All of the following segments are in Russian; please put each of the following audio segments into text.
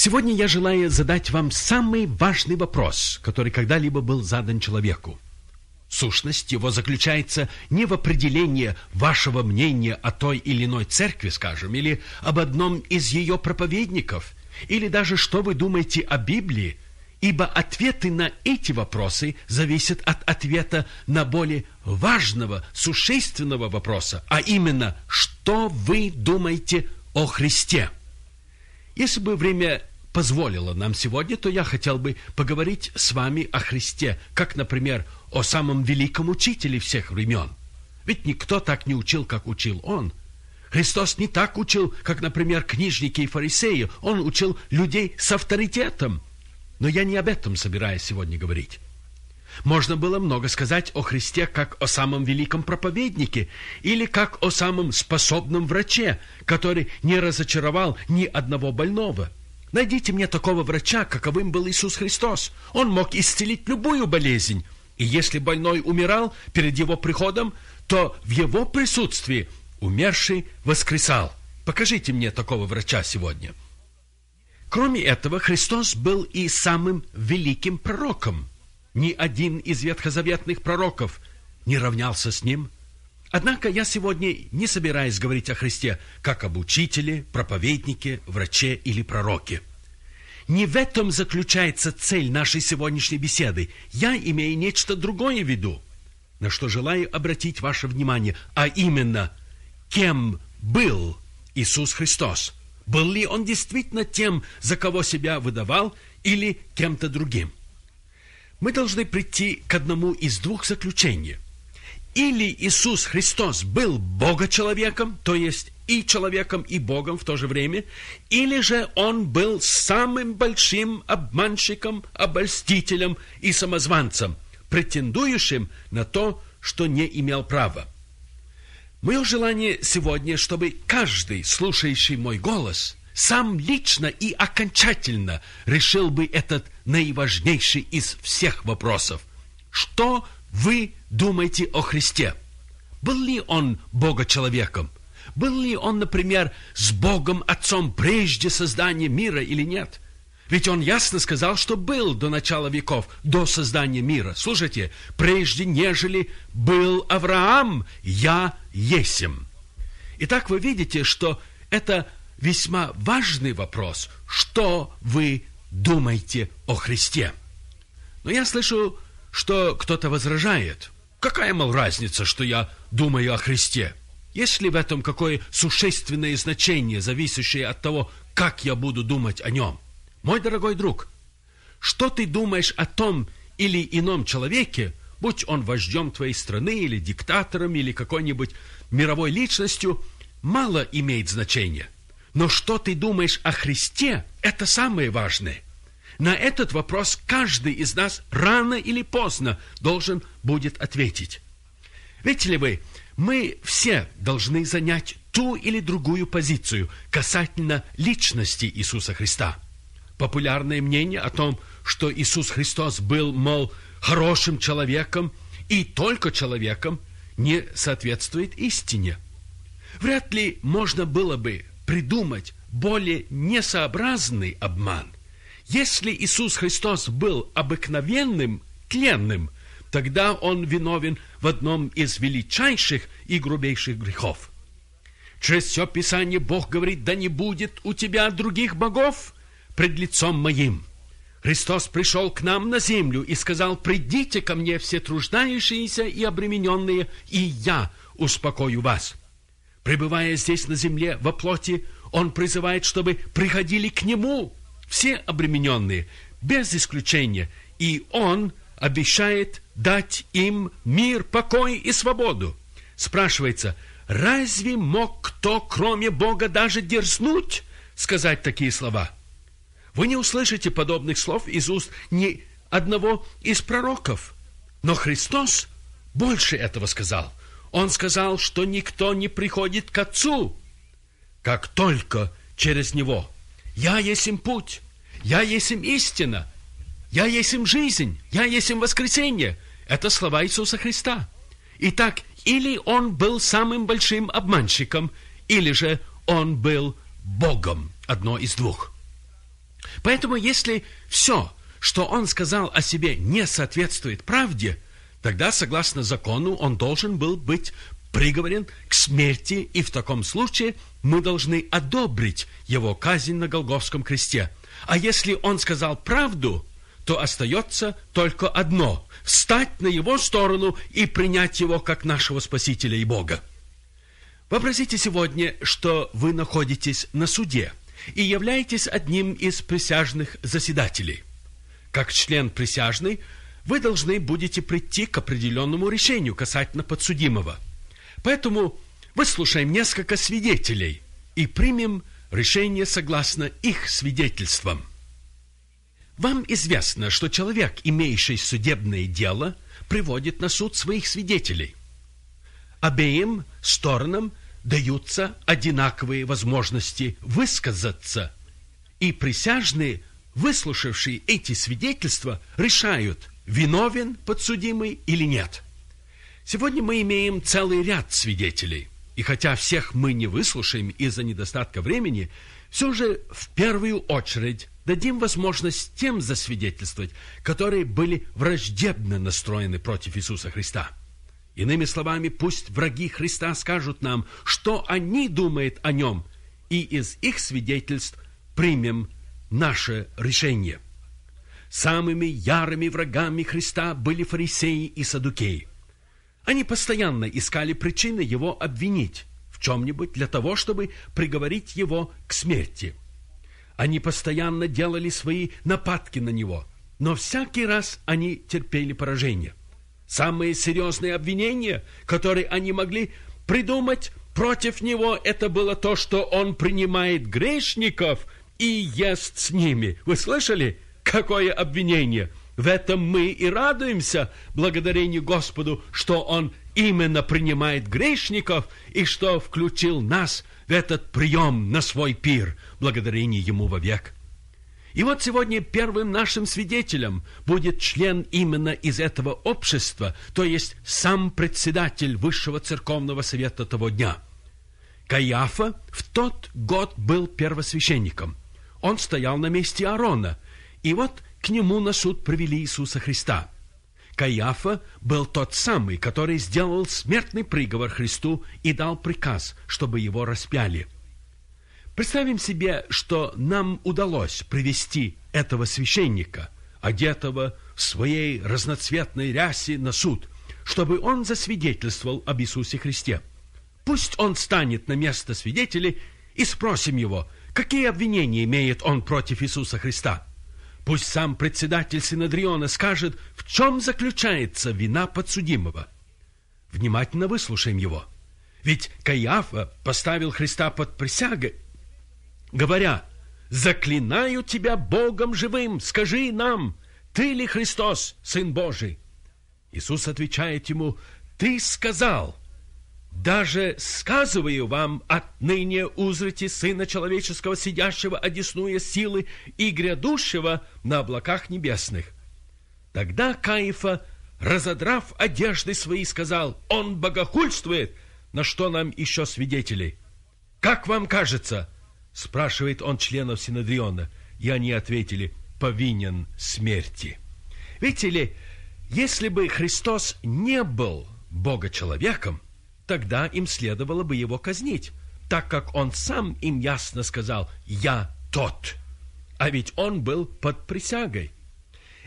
Сегодня я желаю задать вам самый важный вопрос, который когда-либо был задан человеку. Сущность его заключается не в определении вашего мнения о той или иной церкви, скажем, или об одном из ее проповедников, или даже что вы думаете о Библии, ибо ответы на эти вопросы зависят от ответа на более важного, существенного вопроса, а именно, что вы думаете о Христе – если бы время позволило нам сегодня, то я хотел бы поговорить с вами о Христе, как, например, о самом великом учителе всех времен. Ведь никто так не учил, как учил он. Христос не так учил, как, например, книжники и фарисеи. Он учил людей с авторитетом. Но я не об этом собираюсь сегодня говорить. Можно было много сказать о Христе как о самом великом проповеднике или как о самом способном враче, который не разочаровал ни одного больного. Найдите мне такого врача, каковым был Иисус Христос. Он мог исцелить любую болезнь. И если больной умирал перед его приходом, то в его присутствии умерший воскресал. Покажите мне такого врача сегодня. Кроме этого, Христос был и самым великим пророком – ни один из ветхозаветных пророков не равнялся с ним. Однако я сегодня не собираюсь говорить о Христе как об учителе, проповеднике, враче или пророке. Не в этом заключается цель нашей сегодняшней беседы. Я имею нечто другое в виду, на что желаю обратить ваше внимание, а именно, кем был Иисус Христос. Был ли он действительно тем, за кого себя выдавал, или кем-то другим? мы должны прийти к одному из двух заключений. Или Иисус Христос был Бога-человеком, то есть и человеком, и Богом в то же время, или же он был самым большим обманщиком, обольстителем и самозванцем, претендующим на то, что не имел права. Мое желание сегодня, чтобы каждый, слушающий мой голос, сам лично и окончательно решил бы этот наиважнейший из всех вопросов. Что вы думаете о Христе? Был ли он Бога-человеком? Был ли он, например, с Богом Отцом прежде создания мира или нет? Ведь он ясно сказал, что был до начала веков, до создания мира. Слушайте, прежде нежели был Авраам, я есем. Итак, вы видите, что это весьма важный вопрос. Что вы думаете о Христе? Но я слышу, что кто-то возражает. Какая, мол, разница, что я думаю о Христе? Есть ли в этом какое существенное значение, зависящее от того, как я буду думать о нем? Мой дорогой друг, что ты думаешь о том или ином человеке, будь он вождем твоей страны или диктатором или какой-нибудь мировой личностью, мало имеет значения – но что ты думаешь о Христе, это самое важное. На этот вопрос каждый из нас рано или поздно должен будет ответить. Видите ли вы, мы все должны занять ту или другую позицию касательно личности Иисуса Христа. Популярное мнение о том, что Иисус Христос был, мол, хорошим человеком и только человеком, не соответствует истине. Вряд ли можно было бы придумать более несообразный обман. Если Иисус Христос был обыкновенным тленным, тогда он виновен в одном из величайших и грубейших грехов. Через все Писание Бог говорит, да не будет у тебя других богов пред лицом моим. Христос пришел к нам на землю и сказал, придите ко мне все труждающиеся и обремененные, и я успокою вас. Пребывая здесь на земле во плоти, он призывает, чтобы приходили к нему все обремененные, без исключения, и он обещает дать им мир, покой и свободу. Спрашивается, разве мог кто, кроме Бога, даже дерзнуть сказать такие слова? Вы не услышите подобных слов из уст ни одного из пророков. Но Христос больше этого сказал. Он сказал, что никто не приходит к Отцу, как только через Него. Я есть им путь, я есть им истина, я есть им жизнь, я есть им воскресение. Это слова Иисуса Христа. Итак, или он был самым большим обманщиком, или же он был Богом, одно из двух. Поэтому если все, что он сказал о себе, не соответствует правде – тогда, согласно закону, он должен был быть приговорен к смерти, и в таком случае мы должны одобрить его казнь на Голговском кресте. А если он сказал правду, то остается только одно – встать на его сторону и принять его как нашего Спасителя и Бога. Вообразите сегодня, что вы находитесь на суде и являетесь одним из присяжных заседателей. Как член присяжный – вы должны будете прийти к определенному решению касательно подсудимого. Поэтому выслушаем несколько свидетелей и примем решение согласно их свидетельствам. Вам известно, что человек, имеющий судебное дело, приводит на суд своих свидетелей. Обеим сторонам даются одинаковые возможности высказаться, и присяжные, выслушавшие эти свидетельства, решают – виновен подсудимый или нет. Сегодня мы имеем целый ряд свидетелей, и хотя всех мы не выслушаем из-за недостатка времени, все же в первую очередь дадим возможность тем засвидетельствовать, которые были враждебно настроены против Иисуса Христа. Иными словами, пусть враги Христа скажут нам, что они думают о нем, и из их свидетельств примем наше решение – Самыми ярыми врагами Христа были фарисеи и садукеи. Они постоянно искали причины его обвинить в чем-нибудь для того, чтобы приговорить его к смерти. Они постоянно делали свои нападки на него, но всякий раз они терпели поражение. Самые серьезные обвинения, которые они могли придумать против него, это было то, что он принимает грешников и ест с ними. Вы слышали? Какое обвинение? В этом мы и радуемся, благодарение Господу, что Он именно принимает грешников и что включил нас в этот прием на свой пир, благодарение Ему вовек. И вот сегодня первым нашим свидетелем будет член именно из этого общества, то есть сам председатель Высшего Церковного Совета того дня. Каиафа в тот год был первосвященником. Он стоял на месте Аарона – и вот к нему на суд привели Иисуса Христа. Каяфа был тот самый, который сделал смертный приговор Христу и дал приказ, чтобы его распяли. Представим себе, что нам удалось привести этого священника, одетого в своей разноцветной рясе на суд, чтобы он засвидетельствовал об Иисусе Христе. Пусть он станет на место свидетелей и спросим его, какие обвинения имеет он против Иисуса Христа – Пусть сам председатель Синодриона скажет, в чем заключается вина подсудимого. Внимательно выслушаем его. Ведь Каиафа поставил Христа под присягой, говоря, «Заклинаю тебя Богом живым, скажи нам, ты ли Христос, Сын Божий?» Иисус отвечает ему, «Ты сказал, даже сказываю вам, отныне узрите Сына Человеческого, сидящего, одеснуя силы и грядущего на облаках небесных. Тогда Каифа, разодрав одежды свои, сказал, «Он богохульствует, на что нам еще свидетели?» «Как вам кажется?» – спрашивает он членов Синодриона, и они ответили, «Повинен смерти». Видите ли, если бы Христос не был Бога-человеком – тогда им следовало бы его казнить, так как он сам им ясно сказал «Я тот». А ведь он был под присягой.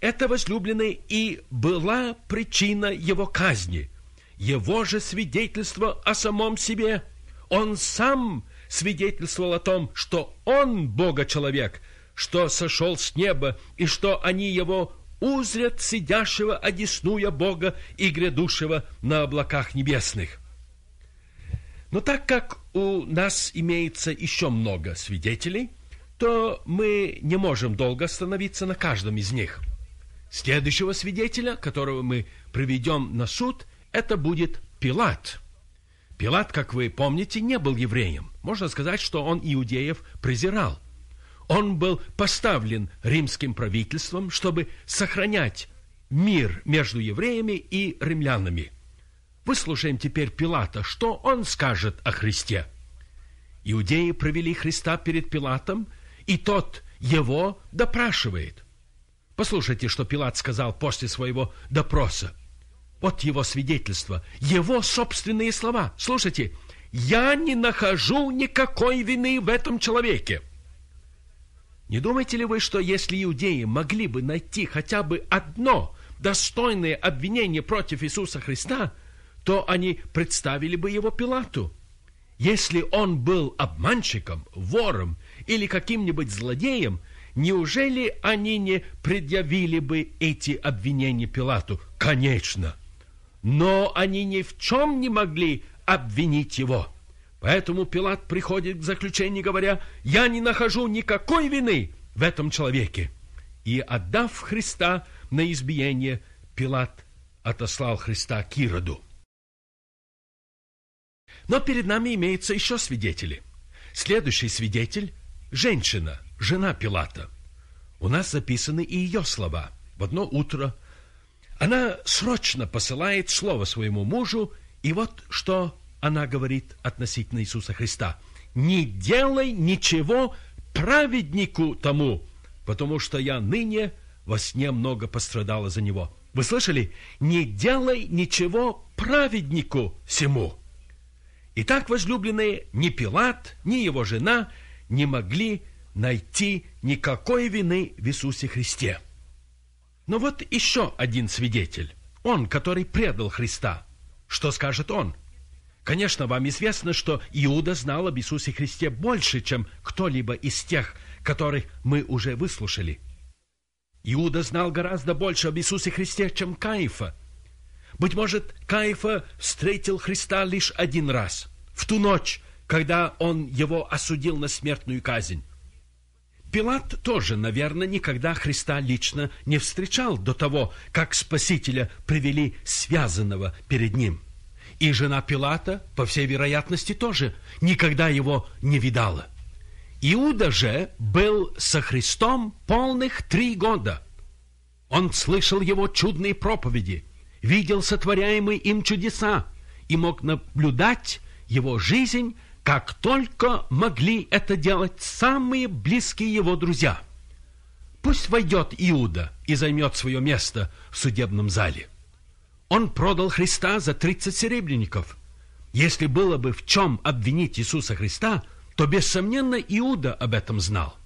Это возлюбленный и была причина его казни. Его же свидетельство о самом себе. Он сам свидетельствовал о том, что он Бога-человек, что сошел с неба и что они его узрят сидящего, одеснуя Бога и грядущего на облаках небесных. Но так как у нас имеется еще много свидетелей, то мы не можем долго остановиться на каждом из них. Следующего свидетеля, которого мы приведем на суд, это будет Пилат. Пилат, как вы помните, не был евреем. Можно сказать, что он иудеев презирал. Он был поставлен римским правительством, чтобы сохранять мир между евреями и римлянами – Выслушаем теперь Пилата, что он скажет о Христе. Иудеи провели Христа перед Пилатом, и тот его допрашивает. Послушайте, что Пилат сказал после своего допроса. Вот его свидетельство, его собственные слова. Слушайте, «Я не нахожу никакой вины в этом человеке». Не думаете ли вы, что если иудеи могли бы найти хотя бы одно достойное обвинение против Иисуса Христа – то они представили бы его Пилату. Если он был обманщиком, вором или каким-нибудь злодеем, неужели они не предъявили бы эти обвинения Пилату? Конечно. Но они ни в чем не могли обвинить его. Поэтому Пилат приходит к заключению, говоря, «Я не нахожу никакой вины в этом человеке». И, отдав Христа на избиение, Пилат отослал Христа к Ироду. Но перед нами имеются еще свидетели. Следующий свидетель – женщина, жена Пилата. У нас записаны и ее слова. В одно утро она срочно посылает слово своему мужу, и вот что она говорит относительно Иисуса Христа. «Не делай ничего праведнику тому, потому что я ныне во сне много пострадала за него». Вы слышали? «Не делай ничего праведнику всему». Итак, возлюбленные, ни Пилат, ни его жена не могли найти никакой вины в Иисусе Христе. Но вот еще один свидетель, он, который предал Христа. Что скажет он? Конечно, вам известно, что Иуда знал об Иисусе Христе больше, чем кто-либо из тех, которых мы уже выслушали. Иуда знал гораздо больше об Иисусе Христе, чем Каифа – быть может, Каифа встретил Христа лишь один раз, в ту ночь, когда он его осудил на смертную казнь. Пилат тоже, наверное, никогда Христа лично не встречал до того, как Спасителя привели связанного перед ним. И жена Пилата, по всей вероятности, тоже никогда его не видала. Иуда же был со Христом полных три года. Он слышал его чудные проповеди, видел сотворяемые им чудеса и мог наблюдать его жизнь, как только могли это делать самые близкие его друзья. Пусть войдет Иуда и займет свое место в судебном зале. Он продал Христа за 30 серебряников. Если было бы в чем обвинить Иисуса Христа, то, бессомненно, Иуда об этом знал.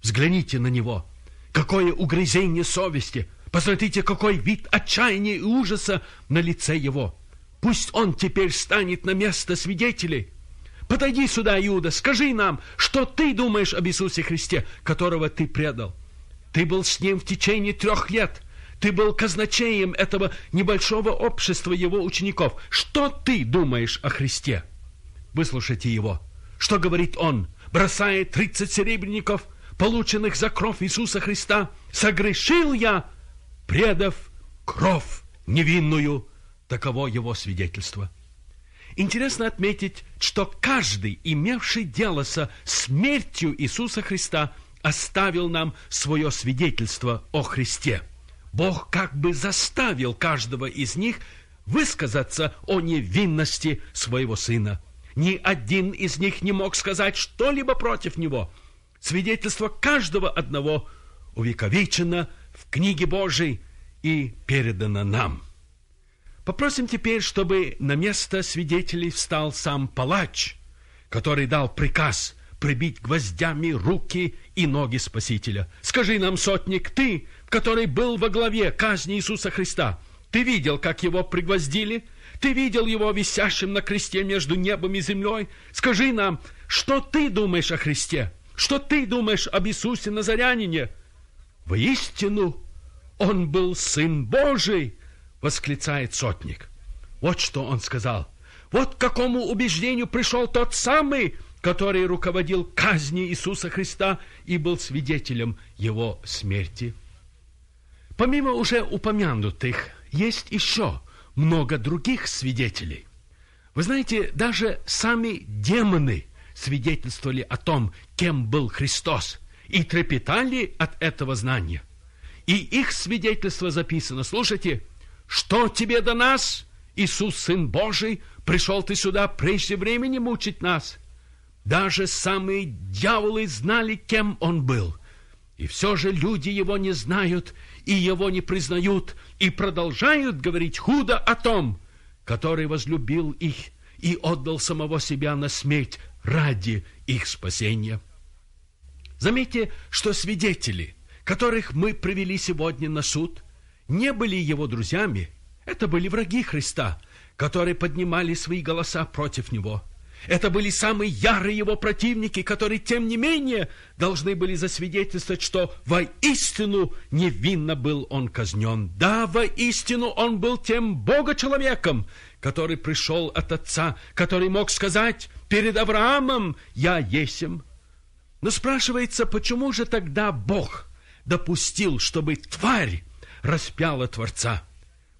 Взгляните на него. Какое угрызение совести – Посмотрите, какой вид отчаяния и ужаса на лице его. Пусть он теперь станет на место свидетелей. Подойди сюда, Иуда, скажи нам, что ты думаешь об Иисусе Христе, которого ты предал. Ты был с ним в течение трех лет. Ты был казначеем этого небольшого общества его учеников. Что ты думаешь о Христе? Выслушайте его. Что говорит он? Бросая тридцать серебряников, полученных за кровь Иисуса Христа, согрешил я предов кров невинную, таково его свидетельство. Интересно отметить, что каждый, имевший дело со смертью Иисуса Христа, оставил нам свое свидетельство о Христе. Бог как бы заставил каждого из них высказаться о невинности своего сына. Ни один из них не мог сказать что-либо против него. Свидетельство каждого одного увековечено – в книге Божией и передано нам. Попросим теперь, чтобы на место свидетелей встал сам палач, который дал приказ прибить гвоздями руки и ноги Спасителя. Скажи нам, сотник, ты, который был во главе казни Иисуса Христа, ты видел, как его пригвоздили? Ты видел его висящим на кресте между небом и землей? Скажи нам, что ты думаешь о Христе? Что ты думаешь об Иисусе Назарянине?» Воистину, он был сын Божий, восклицает сотник. Вот что он сказал. Вот к какому убеждению пришел тот самый, который руководил казни Иисуса Христа и был свидетелем его смерти. Помимо уже упомянутых, есть еще много других свидетелей. Вы знаете, даже сами демоны свидетельствовали о том, кем был Христос и трепетали от этого знания. И их свидетельство записано. Слушайте, что тебе до нас, Иисус, Сын Божий, пришел ты сюда прежде времени мучить нас. Даже самые дьяволы знали, кем он был. И все же люди его не знают, и его не признают, и продолжают говорить худо о том, который возлюбил их и отдал самого себя на смерть ради их спасения. Заметьте, что свидетели, которых мы привели сегодня на суд, не были его друзьями. Это были враги Христа, которые поднимали свои голоса против него. Это были самые ярые его противники, которые, тем не менее, должны были засвидетельствовать, что воистину невинно был он казнен. Да, воистину он был тем Бога-человеком, который пришел от Отца, который мог сказать перед Авраамом «Я есем, но спрашивается, почему же тогда Бог допустил, чтобы тварь распяла Творца?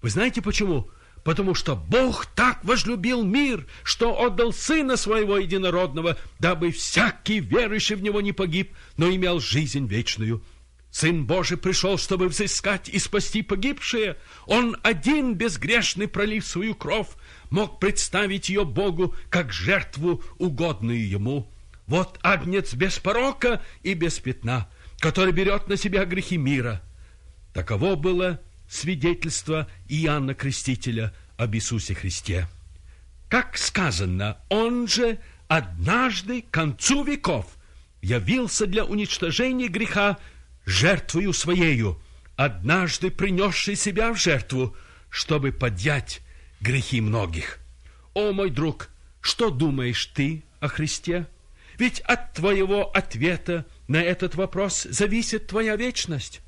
Вы знаете почему? Потому что Бог так возлюбил мир, что отдал Сына Своего Единородного, дабы всякий верующий в Него не погиб, но имел жизнь вечную. Сын Божий пришел, чтобы взыскать и спасти погибшие. Он один, безгрешный, пролив свою кровь, мог представить ее Богу как жертву, угодную Ему. Вот агнец без порока и без пятна, который берет на себя грехи мира. Таково было свидетельство Иоанна Крестителя об Иисусе Христе. Как сказано, он же однажды к концу веков явился для уничтожения греха жертвою своею, однажды принесший себя в жертву, чтобы подъять грехи многих. О, мой друг, что думаешь ты о Христе? Ведь от твоего ответа на этот вопрос зависит твоя вечность.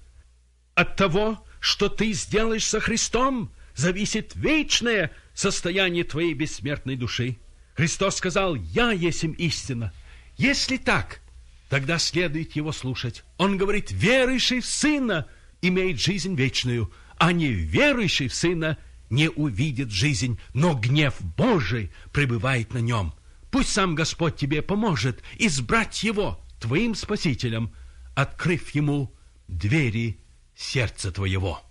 От того, что ты сделаешь со Христом, зависит вечное состояние твоей бессмертной души. Христос сказал, я есмь истина. Если так, тогда следует его слушать. Он говорит, верующий в Сына имеет жизнь вечную, а не верующий в Сына не увидит жизнь, но гнев Божий пребывает на нем. Пусть сам Господь тебе поможет избрать его твоим спасителем, открыв ему двери сердца твоего».